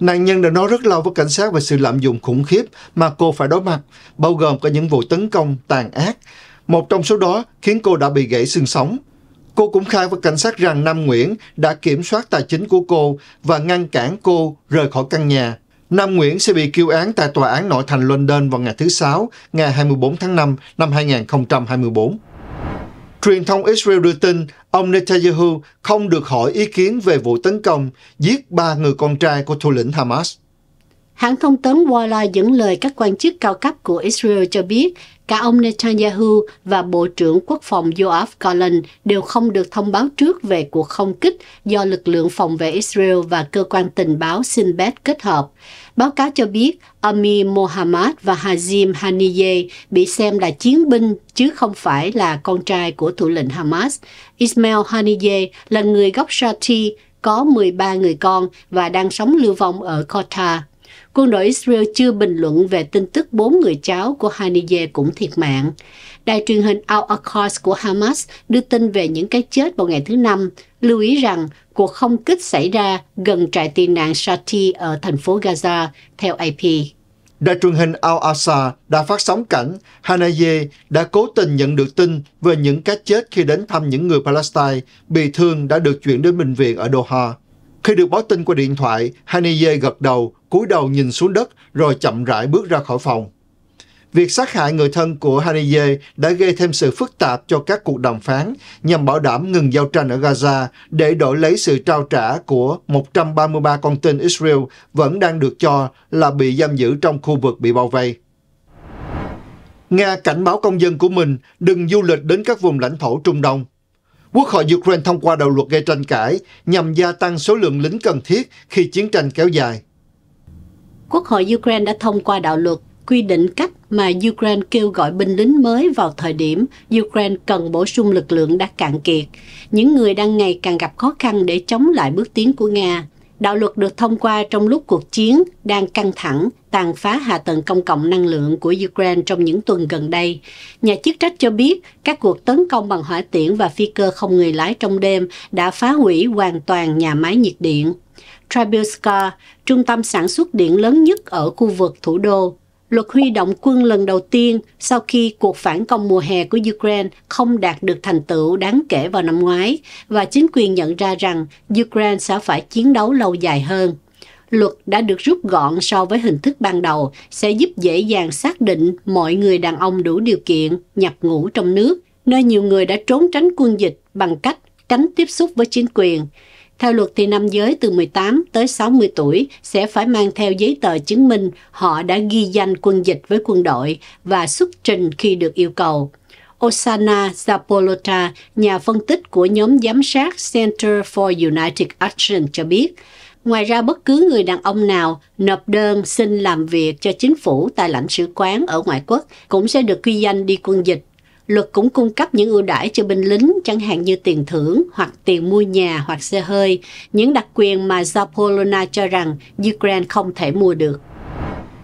Nạn nhân đã nói rất lâu với cảnh sát về sự lạm dụng khủng khiếp mà cô phải đối mặt, bao gồm cả những vụ tấn công tàn ác. Một trong số đó khiến cô đã bị gãy xương sống. Cô cũng khai với cảnh sát rằng Nam Nguyễn đã kiểm soát tài chính của cô và ngăn cản cô rời khỏi căn nhà. Nam Nguyễn sẽ bị kêu án tại Tòa án Nội thành London vào ngày thứ Sáu, ngày 24 tháng 5 năm 2024. Truyền thông Israel đưa tin ông Netanyahu không được hỏi ý kiến về vụ tấn công giết ba người con trai của thủ lĩnh Hamas. Hãng thông tấn Walla dẫn lời các quan chức cao cấp của Israel cho biết cả ông Netanyahu và Bộ trưởng Quốc phòng Yoav Gallant đều không được thông báo trước về cuộc không kích do lực lượng phòng vệ Israel và cơ quan tình báo Sinbad kết hợp. Báo cáo cho biết Ami Mohammad và Hazim Haniyeh bị xem là chiến binh chứ không phải là con trai của thủ lĩnh Hamas. Ismail Haniyeh là người gốc Shati, có 13 người con và đang sống lưu vong ở Qatar. Quân đội Israel chưa bình luận về tin tức bốn người cháu của Haniyeh cũng thiệt mạng. Đài truyền hình Al Akos của Hamas đưa tin về những cái chết vào ngày thứ Năm, lưu ý rằng cuộc không kích xảy ra gần trại tị nạn Shati ở thành phố Gaza, theo AP. Đài truyền hình Al-Asa đã phát sóng cảnh Hanaye đã cố tình nhận được tin về những cái chết khi đến thăm những người Palestine bị thương đã được chuyển đến bệnh viện ở Doha. Khi được báo tin qua điện thoại, Haneye gật đầu, cúi đầu nhìn xuống đất rồi chậm rãi bước ra khỏi phòng. Việc sát hại người thân của Haneye đã gây thêm sự phức tạp cho các cuộc đàm phán nhằm bảo đảm ngừng giao tranh ở Gaza để đổi lấy sự trao trả của 133 con tin Israel vẫn đang được cho là bị giam giữ trong khu vực bị bao vây. Nga cảnh báo công dân của mình đừng du lịch đến các vùng lãnh thổ Trung Đông. Quốc hội Ukraine thông qua đạo luật gây tranh cãi nhằm gia tăng số lượng lính cần thiết khi chiến tranh kéo dài. Quốc hội Ukraine đã thông qua đạo luật quy định cách mà Ukraine kêu gọi binh lính mới vào thời điểm Ukraine cần bổ sung lực lượng đã cạn kiệt. Những người đang ngày càng gặp khó khăn để chống lại bước tiến của Nga. Đạo luật được thông qua trong lúc cuộc chiến đang căng thẳng, tàn phá hạ tầng công cộng năng lượng của Ukraine trong những tuần gần đây. Nhà chức trách cho biết các cuộc tấn công bằng hỏa tiễn và phi cơ không người lái trong đêm đã phá hủy hoàn toàn nhà máy nhiệt điện. Tribulska, trung tâm sản xuất điện lớn nhất ở khu vực thủ đô, Luật huy động quân lần đầu tiên sau khi cuộc phản công mùa hè của Ukraine không đạt được thành tựu đáng kể vào năm ngoái và chính quyền nhận ra rằng Ukraine sẽ phải chiến đấu lâu dài hơn. Luật đã được rút gọn so với hình thức ban đầu sẽ giúp dễ dàng xác định mọi người đàn ông đủ điều kiện nhập ngũ trong nước, nơi nhiều người đã trốn tránh quân dịch bằng cách tránh tiếp xúc với chính quyền. Theo luật thì nam giới từ 18 tới 60 tuổi sẽ phải mang theo giấy tờ chứng minh họ đã ghi danh quân dịch với quân đội và xuất trình khi được yêu cầu. Osana Zapolota, nhà phân tích của nhóm giám sát Center for United Action cho biết, Ngoài ra, bất cứ người đàn ông nào nộp đơn xin làm việc cho chính phủ tại lãnh sứ quán ở ngoại quốc cũng sẽ được ghi danh đi quân dịch Luật cũng cung cấp những ưu đãi cho binh lính, chẳng hạn như tiền thưởng hoặc tiền mua nhà hoặc xe hơi, những đặc quyền mà Zapolona cho rằng Ukraine không thể mua được.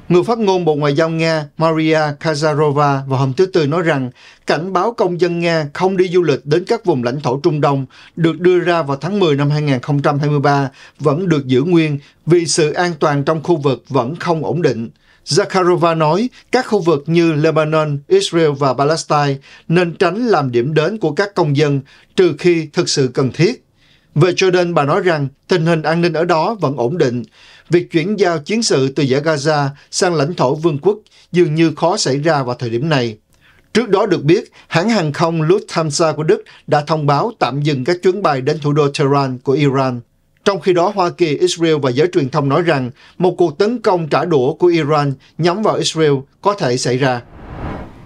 Người phát ngôn Bộ Ngoại giao Nga Maria Kazarova vào hôm thứ Tư nói rằng cảnh báo công dân Nga không đi du lịch đến các vùng lãnh thổ Trung Đông được đưa ra vào tháng 10 năm 2023 vẫn được giữ nguyên vì sự an toàn trong khu vực vẫn không ổn định. Zakharova nói các khu vực như Lebanon, Israel và Palestine nên tránh làm điểm đến của các công dân trừ khi thực sự cần thiết. Về Jordan, bà nói rằng tình hình an ninh ở đó vẫn ổn định. Việc chuyển giao chiến sự từ giải Gaza sang lãnh thổ vương quốc dường như khó xảy ra vào thời điểm này. Trước đó được biết, hãng hàng không Lufthansa của Đức đã thông báo tạm dừng các chuyến bay đến thủ đô Tehran của Iran. Trong khi đó, Hoa Kỳ, Israel và giới truyền thông nói rằng một cuộc tấn công trả đũa của Iran nhắm vào Israel có thể xảy ra.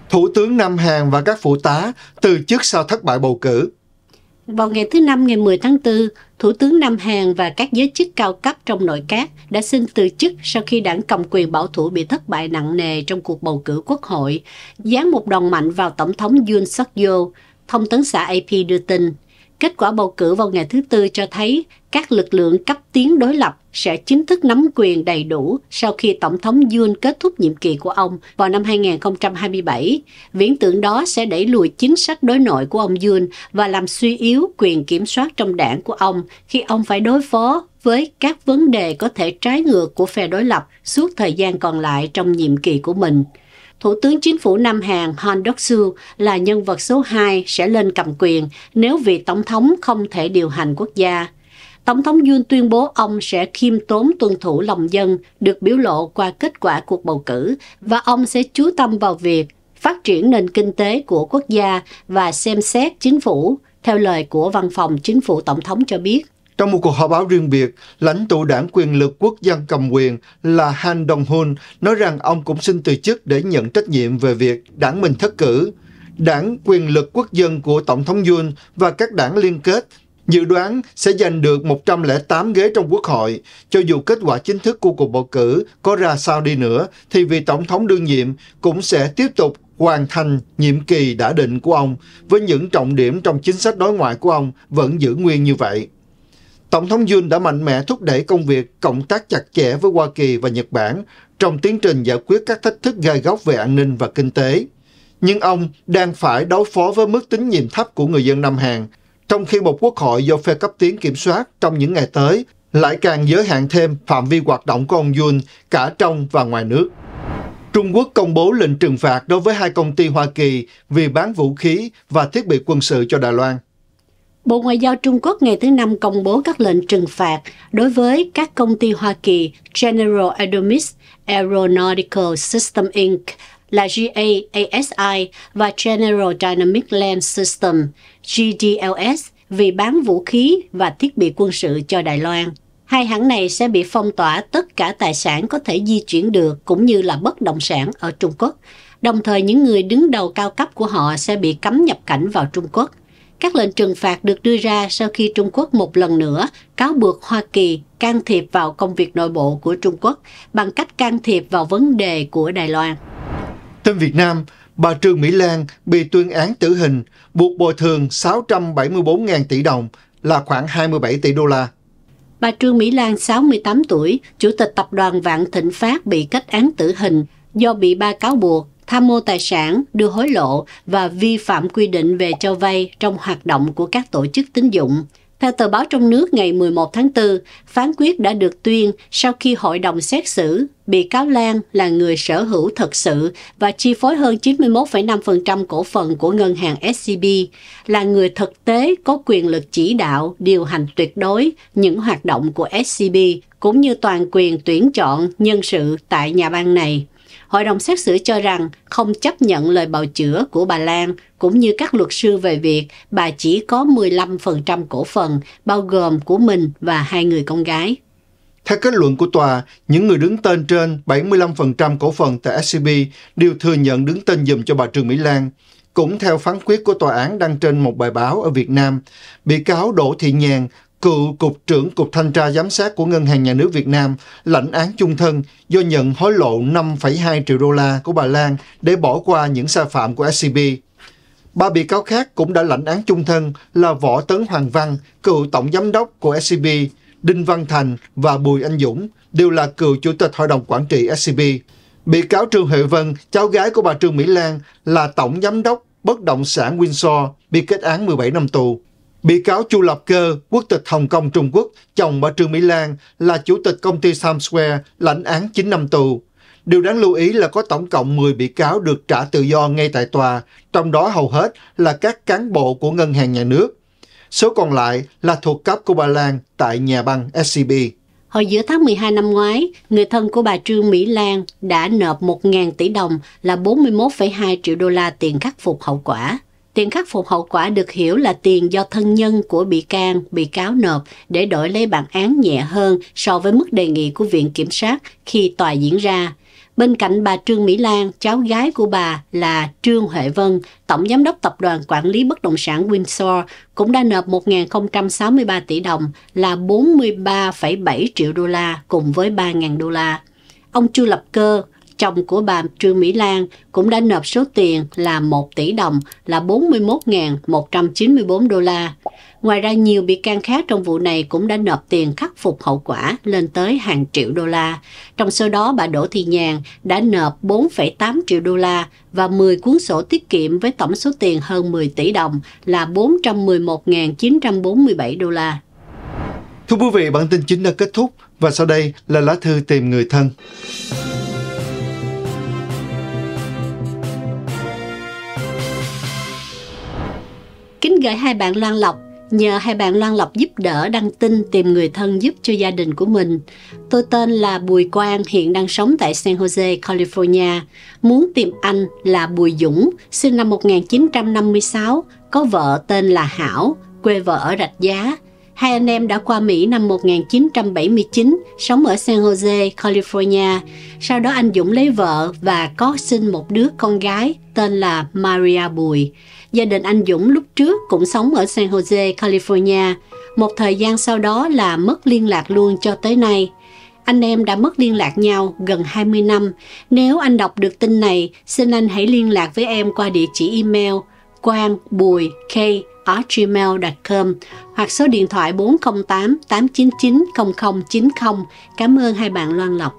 Thủ tướng Nam Hàn và các phụ tá từ chức sau thất bại bầu cử. Vào ngày thứ Năm ngày 10 tháng 4, Thủ tướng Nam Hàn và các giới chức cao cấp trong nội các đã xin từ chức sau khi đảng cầm quyền bảo thủ bị thất bại nặng nề trong cuộc bầu cử quốc hội, dán một đòn mạnh vào Tổng thống Yoon suk yeol thông tấn xã AP đưa tin. Kết quả bầu cử vào ngày thứ Tư cho thấy các lực lượng cấp tiến đối lập sẽ chính thức nắm quyền đầy đủ sau khi Tổng thống Yoon kết thúc nhiệm kỳ của ông vào năm 2027. Viễn tưởng đó sẽ đẩy lùi chính sách đối nội của ông Yoon và làm suy yếu quyền kiểm soát trong đảng của ông khi ông phải đối phó với các vấn đề có thể trái ngược của phe đối lập suốt thời gian còn lại trong nhiệm kỳ của mình. Thủ tướng Chính phủ Nam Hàn Han Duck-soo là nhân vật số 2 sẽ lên cầm quyền nếu vị Tổng thống không thể điều hành quốc gia. Tổng thống Yoon tuyên bố ông sẽ khiêm tốn tuân thủ lòng dân được biểu lộ qua kết quả cuộc bầu cử và ông sẽ chú tâm vào việc phát triển nền kinh tế của quốc gia và xem xét chính phủ, theo lời của văn phòng chính phủ tổng thống cho biết. Trong một cuộc họp báo riêng biệt, lãnh tụ đảng quyền lực quốc dân cầm quyền là Han Dong-hun nói rằng ông cũng xin từ chức để nhận trách nhiệm về việc đảng mình thất cử. Đảng quyền lực quốc dân của Tổng thống Yoon và các đảng liên kết dự đoán sẽ giành được 108 ghế trong Quốc hội. Cho dù kết quả chính thức của cuộc bầu cử có ra sao đi nữa, thì vị Tổng thống đương nhiệm cũng sẽ tiếp tục hoàn thành nhiệm kỳ đã định của ông với những trọng điểm trong chính sách đối ngoại của ông vẫn giữ nguyên như vậy. Tổng thống Yun đã mạnh mẽ thúc đẩy công việc cộng tác chặt chẽ với Hoa Kỳ và Nhật Bản trong tiến trình giải quyết các thách thức gai góc về an ninh và kinh tế. Nhưng ông đang phải đối phó với mức tín nhiệm thấp của người dân Nam Hàn, trong khi một quốc hội do phe cấp tiến kiểm soát trong những ngày tới lại càng giới hạn thêm phạm vi hoạt động của ông Yun cả trong và ngoài nước. Trung Quốc công bố lệnh trừng phạt đối với hai công ty Hoa Kỳ vì bán vũ khí và thiết bị quân sự cho Đài Loan. Bộ Ngoại giao Trung Quốc ngày thứ Năm công bố các lệnh trừng phạt đối với các công ty Hoa Kỳ General Atomics Aeronautical System Inc. là GAASI và General Dynamic Land System GDLS vì bán vũ khí và thiết bị quân sự cho Đài Loan. Hai hãng này sẽ bị phong tỏa tất cả tài sản có thể di chuyển được cũng như là bất động sản ở Trung Quốc. Đồng thời những người đứng đầu cao cấp của họ sẽ bị cấm nhập cảnh vào Trung Quốc các lệnh trừng phạt được đưa ra sau khi Trung Quốc một lần nữa cáo buộc Hoa Kỳ can thiệp vào công việc nội bộ của Trung Quốc bằng cách can thiệp vào vấn đề của Đài Loan. Tên Việt Nam, bà Trương Mỹ Lan bị tuyên án tử hình, buộc bồi thường 674.000 tỷ đồng là khoảng 27 tỷ đô la. Bà Trương Mỹ Lan, 68 tuổi, chủ tịch tập đoàn Vạn Thịnh Phát bị kết án tử hình do bị ba cáo buộc tham mô tài sản, đưa hối lộ và vi phạm quy định về cho vay trong hoạt động của các tổ chức tín dụng. Theo tờ báo trong nước ngày 11 tháng 4, phán quyết đã được tuyên sau khi hội đồng xét xử, bị cáo Lan là người sở hữu thật sự và chi phối hơn 91,5% cổ phần của ngân hàng SCB, là người thực tế có quyền lực chỉ đạo, điều hành tuyệt đối những hoạt động của SCB, cũng như toàn quyền tuyển chọn nhân sự tại nhà bang này hội đồng xét xử cho rằng không chấp nhận lời bào chữa của bà Lan cũng như các luật sư về việc bà chỉ có 15% cổ phần bao gồm của mình và hai người con gái. Theo kết luận của tòa, những người đứng tên trên 75% cổ phần tại SCB đều thừa nhận đứng tên dùm cho bà Trương Mỹ Lan. Cũng theo phán quyết của tòa án đăng trên một bài báo ở Việt Nam, bị cáo Đỗ Thị Nhàn cựu Cục trưởng Cục Thanh tra Giám sát của Ngân hàng Nhà nước Việt Nam lãnh án chung thân do nhận hối lộ 5,2 triệu đô la của bà Lan để bỏ qua những sai phạm của SCB. Ba bị cáo khác cũng đã lãnh án chung thân là Võ Tấn Hoàng Văn, cựu Tổng Giám đốc của SCB, Đinh Văn Thành và Bùi Anh Dũng, đều là cựu Chủ tịch Hội đồng Quản trị SCB. Bị cáo Trương Huệ Vân, cháu gái của bà Trương Mỹ Lan, là Tổng Giám đốc Bất động sản Windsor, bị kết án 17 năm tù. Bị cáo Chu Lập Cơ, quốc tịch Hồng Kông Trung Quốc, chồng bà Trương Mỹ Lan, là chủ tịch công ty Times Square, lãnh án 9 năm tù. Điều đáng lưu ý là có tổng cộng 10 bị cáo được trả tự do ngay tại tòa, trong đó hầu hết là các cán bộ của ngân hàng nhà nước. Số còn lại là thuộc cấp của bà Lan tại nhà băng SCB. Hồi giữa tháng 12 năm ngoái, người thân của bà Trương Mỹ Lan đã nộp 1.000 tỷ đồng là 41,2 triệu đô la tiền khắc phục hậu quả. Tiền khắc phục hậu quả được hiểu là tiền do thân nhân của bị can, bị cáo nộp để đổi lấy bản án nhẹ hơn so với mức đề nghị của Viện Kiểm sát khi tòa diễn ra. Bên cạnh bà Trương Mỹ Lan, cháu gái của bà là Trương Huệ Vân, Tổng Giám đốc Tập đoàn Quản lý Bất động sản Windsor, cũng đã nộp 1.063 tỷ đồng là 43,7 triệu đô la cùng với 3.000 đô la. Ông Chu Lập Cơ, chồng của bà Trương Mỹ Lan cũng đã nộp số tiền là 1 tỷ đồng là 41.194 đô la. Ngoài ra nhiều bị can khác trong vụ này cũng đã nộp tiền khắc phục hậu quả lên tới hàng triệu đô la. Trong số đó bà Đỗ Thị Nhàn đã nộp 4,8 triệu đô la và 10 cuốn sổ tiết kiệm với tổng số tiền hơn 10 tỷ đồng là 411.947 đô la. Thưa quý vị, bản tin chính đã kết thúc và sau đây là lá thư tìm người thân. gửi hai bạn Loan Lộc nhờ hai bạn Loan Lộc giúp đỡ đăng tin tìm người thân giúp cho gia đình của mình. Tôi tên là Bùi Quang, hiện đang sống tại San Jose, California. Muốn tìm anh là Bùi Dũng, sinh năm 1956, có vợ tên là Hảo, quê vợ ở Rạch Giá. Hai anh em đã qua Mỹ năm 1979, sống ở San Jose, California. Sau đó anh Dũng lấy vợ và có sinh một đứa con gái tên là Maria Bùi. Gia đình anh Dũng lúc trước cũng sống ở San Jose, California. Một thời gian sau đó là mất liên lạc luôn cho tới nay anh em đã mất liên lạc nhau gần 20 năm. Nếu anh đọc được tin này, xin anh hãy liên lạc với em qua địa chỉ email quang bùi k gmail.com hoặc số điện thoại 408 899 0090. Cảm ơn hai bạn Loan Lộc.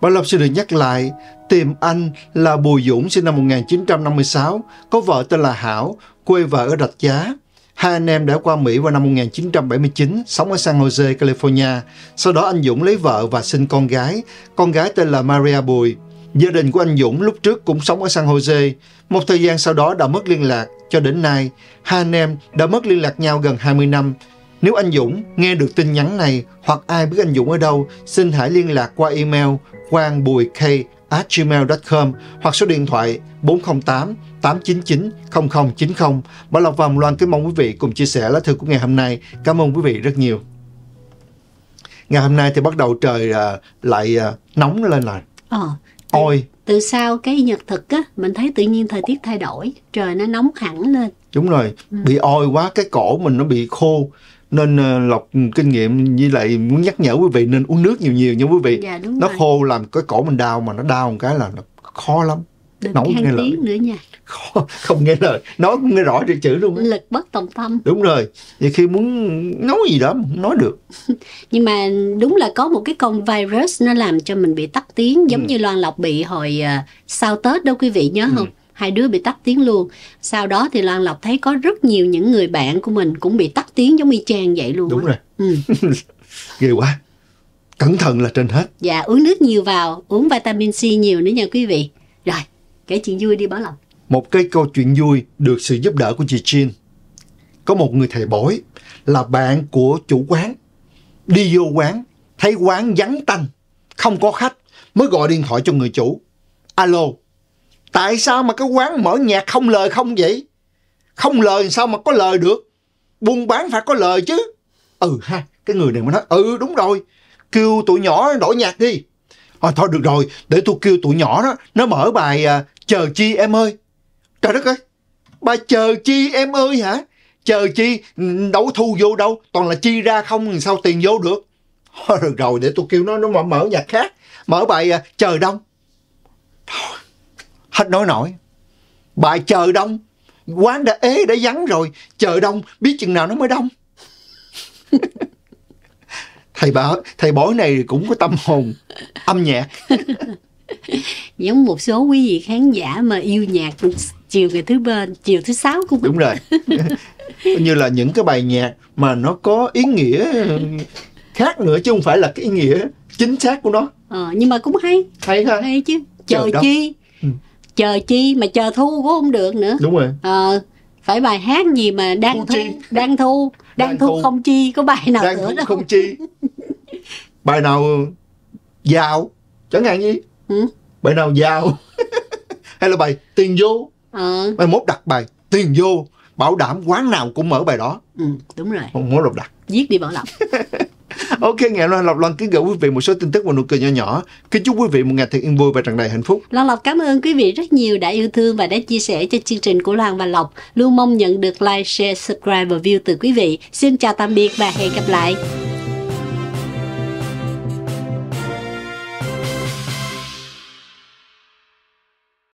Bảo Lộc xin được nhắc lại, tìm anh là Bùi Dũng sinh năm 1956, có vợ tên là Hảo, quê vợ ở Rạch Giá. Hai anh em đã qua Mỹ vào năm 1979, sống ở San Jose, California. Sau đó anh Dũng lấy vợ và sinh con gái, con gái tên là Maria Bùi. Gia đình của anh Dũng lúc trước cũng sống ở San Jose, một thời gian sau đó đã mất liên lạc. Cho đến nay, hai anh em đã mất liên lạc nhau gần 20 năm. Nếu anh Dũng nghe được tin nhắn này hoặc ai biết anh Dũng ở đâu, xin hãy liên lạc qua email quangbùik@gmail.com hoặc số điện thoại 408 899 0090. Bảo Lộc và Hồng Loan kính mong quý vị cùng chia sẻ lá thư của ngày hôm nay. Cảm ơn quý vị rất nhiều. Ngày hôm nay thì bắt đầu trời ờ, lại ờ, nóng lên rồi. Ờ, ôi từ sau cái nhật thực á mình thấy tự nhiên thời tiết thay đổi trời nó nóng hẳn lên đúng rồi ừ. bị oi quá cái cổ mình nó bị khô nên uh, lọc kinh nghiệm như lại muốn nhắc nhở quý vị nên uống nước nhiều nhiều nha quý vị dạ, nó rồi. khô làm cái cổ mình đau mà nó đau một cái là nó khó lắm Đừng nóng cái tiếng nữa nha không nghe lời nói cũng nghe rõ trên chữ luôn đó. lực bất tòng tâm đúng rồi thì khi muốn nói gì đó không nói được [LAUGHS] nhưng mà đúng là có một cái con virus nó làm cho mình bị tắt tiếng giống ừ. như loan lộc bị hồi uh, sau tết đâu quý vị nhớ ừ. không hai đứa bị tắt tiếng luôn sau đó thì loan lộc thấy có rất nhiều những người bạn của mình cũng bị tắt tiếng giống y chang vậy luôn đúng đó. rồi ừ. [LAUGHS] ghê quá cẩn thận là trên hết dạ uống nước nhiều vào uống vitamin c nhiều nữa nha quý vị rồi kể chuyện vui đi bảo lộc một cái câu chuyện vui được sự giúp đỡ của chị Jin. Có một người thầy bói là bạn của chủ quán. Đi vô quán, thấy quán vắng tanh, không có khách, mới gọi điện thoại cho người chủ. Alo, tại sao mà cái quán mở nhạc không lời không vậy? Không lời sao mà có lời được? Buôn bán phải có lời chứ. Ừ ha, cái người này mới nói, ừ đúng rồi, kêu tụi nhỏ đổi nhạc đi. À, thôi được rồi, để tôi kêu tụi nhỏ đó, nó mở bài à, Chờ Chi Em ơi. Trời đất ơi, bà chờ chi em ơi hả? Chờ chi, đâu thu vô đâu, toàn là chi ra không sao tiền vô được. Thôi được rồi, để tôi kêu nó, nó mở, mở nhạc khác, mở bài à, chờ đông. Thôi, hết nói nổi. bài chờ đông, quán đã ế, đã vắng rồi, chờ đông, biết chừng nào nó mới đông. [LAUGHS] thầy bảo thầy bói này cũng có tâm hồn âm nhạc giống một số quý vị khán giả mà yêu nhạc chiều ngày thứ bên chiều thứ sáu cũng đúng rồi như là những cái bài nhạc mà nó có ý nghĩa khác nữa chứ không phải là cái ý nghĩa chính xác của nó ờ, nhưng mà cũng hay hay ha hay chứ chờ, chi ừ. chờ chi mà chờ thu cũng không được nữa đúng rồi ờ, phải bài hát gì mà đang không thu đang thu đang, đang thu, thu không chi có bài nào đang nữa thu đâu không chi bài nào giàu chẳng hạn như ừ? bài nào giàu [LAUGHS] hay là bài tiền vô ừ. bài mốt đặt bài tiền vô bảo đảm quán nào cũng mở bài đó ừ, đúng rồi không muốn lộc đặt viết đi bảo lộc [LAUGHS] ok ngày hôm nay lộc loan kính gửi quý vị một số tin tức và nụ cười nhỏ nhỏ kính chúc quý vị một ngày thật yên vui và tràn đầy hạnh phúc lộc lộc cảm ơn quý vị rất nhiều đã yêu thương và đã chia sẻ cho chương trình của loan và lộc luôn mong nhận được like share subscribe và view từ quý vị xin chào tạm biệt và hẹn gặp lại